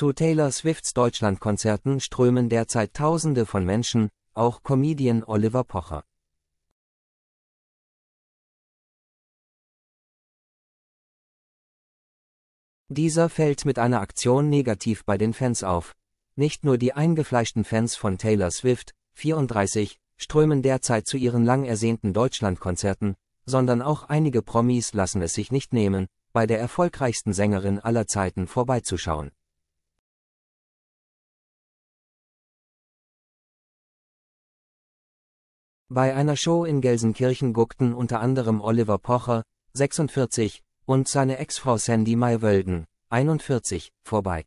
Zu Taylor Swifts Deutschlandkonzerten strömen derzeit Tausende von Menschen, auch Comedian Oliver Pocher. Dieser fällt mit einer Aktion negativ bei den Fans auf. Nicht nur die eingefleischten Fans von Taylor Swift, 34, strömen derzeit zu ihren lang ersehnten Deutschlandkonzerten, sondern auch einige Promis lassen es sich nicht nehmen, bei der erfolgreichsten Sängerin aller Zeiten vorbeizuschauen. Bei einer Show in Gelsenkirchen guckten unter anderem Oliver Pocher, 46, und seine Ex-Frau Sandy Maywölden, 41, vorbei.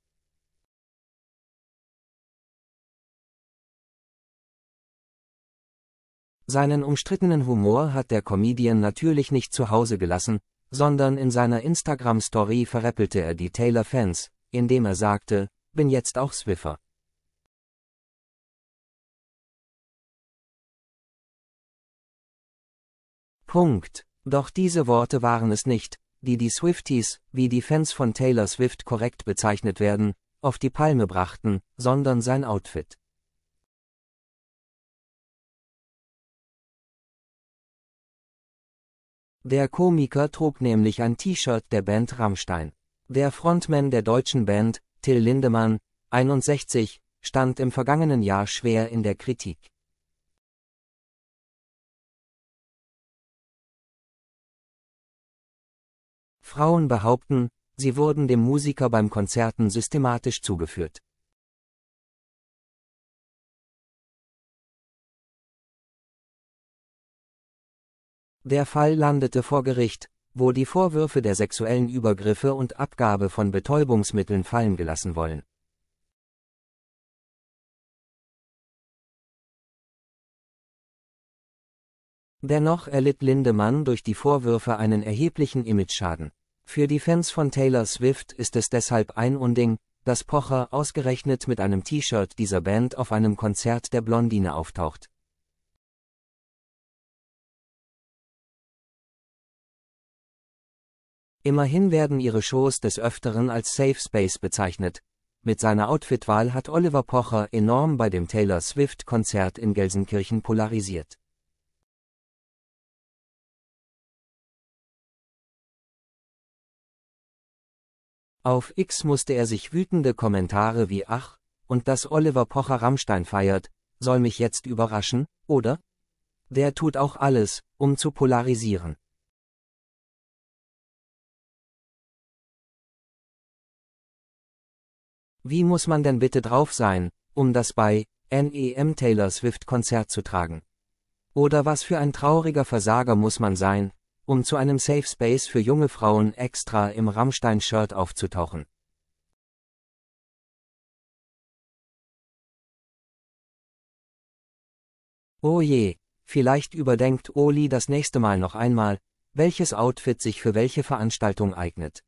Seinen umstrittenen Humor hat der Comedian natürlich nicht zu Hause gelassen, sondern in seiner Instagram-Story verräppelte er die Taylor-Fans, indem er sagte, bin jetzt auch Swiffer. Punkt. Doch diese Worte waren es nicht, die die Swifties, wie die Fans von Taylor Swift korrekt bezeichnet werden, auf die Palme brachten, sondern sein Outfit. Der Komiker trug nämlich ein T-Shirt der Band Rammstein. Der Frontman der deutschen Band, Till Lindemann, 61, stand im vergangenen Jahr schwer in der Kritik. Frauen behaupten, sie wurden dem Musiker beim Konzerten systematisch zugeführt. Der Fall landete vor Gericht, wo die Vorwürfe der sexuellen Übergriffe und Abgabe von Betäubungsmitteln fallen gelassen wollen. Dennoch erlitt Lindemann durch die Vorwürfe einen erheblichen Imageschaden. Für die Fans von Taylor Swift ist es deshalb ein Unding, dass Pocher ausgerechnet mit einem T-Shirt dieser Band auf einem Konzert der Blondine auftaucht. Immerhin werden ihre Shows des Öfteren als Safe Space bezeichnet. Mit seiner Outfitwahl hat Oliver Pocher enorm bei dem Taylor Swift-Konzert in Gelsenkirchen polarisiert. Auf X musste er sich wütende Kommentare wie Ach, und dass Oliver Pocher Rammstein feiert, soll mich jetzt überraschen, oder? Der tut auch alles, um zu polarisieren. Wie muss man denn bitte drauf sein, um das bei NEM Taylor Swift Konzert zu tragen? Oder was für ein trauriger Versager muss man sein, um zu einem Safe Space für junge Frauen extra im Rammstein-Shirt aufzutauchen. Oh je, vielleicht überdenkt Oli das nächste Mal noch einmal, welches Outfit sich für welche Veranstaltung eignet.